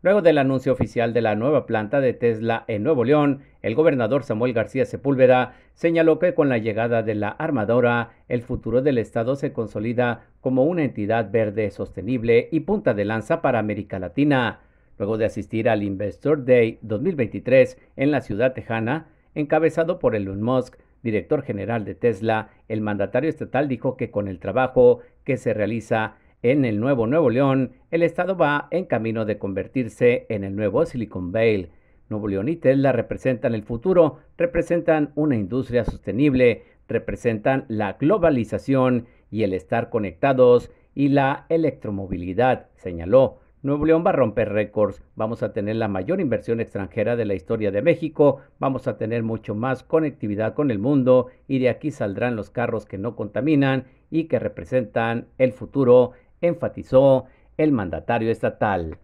Luego del anuncio oficial de la nueva planta de Tesla en Nuevo León, el gobernador Samuel García Sepúlveda señaló que con la llegada de la armadora, el futuro del Estado se consolida como una entidad verde sostenible y punta de lanza para América Latina. Luego de asistir al Investor Day 2023 en la ciudad tejana, encabezado por Elon Musk, director general de Tesla, el mandatario estatal dijo que con el trabajo que se realiza en el nuevo Nuevo León, el estado va en camino de convertirse en el nuevo Silicon Valley. Nuevo León y Tesla representan el futuro, representan una industria sostenible, representan la globalización y el estar conectados y la electromovilidad, señaló. Nuevo León va a romper récords, vamos a tener la mayor inversión extranjera de la historia de México, vamos a tener mucho más conectividad con el mundo y de aquí saldrán los carros que no contaminan y que representan el futuro, enfatizó el mandatario estatal.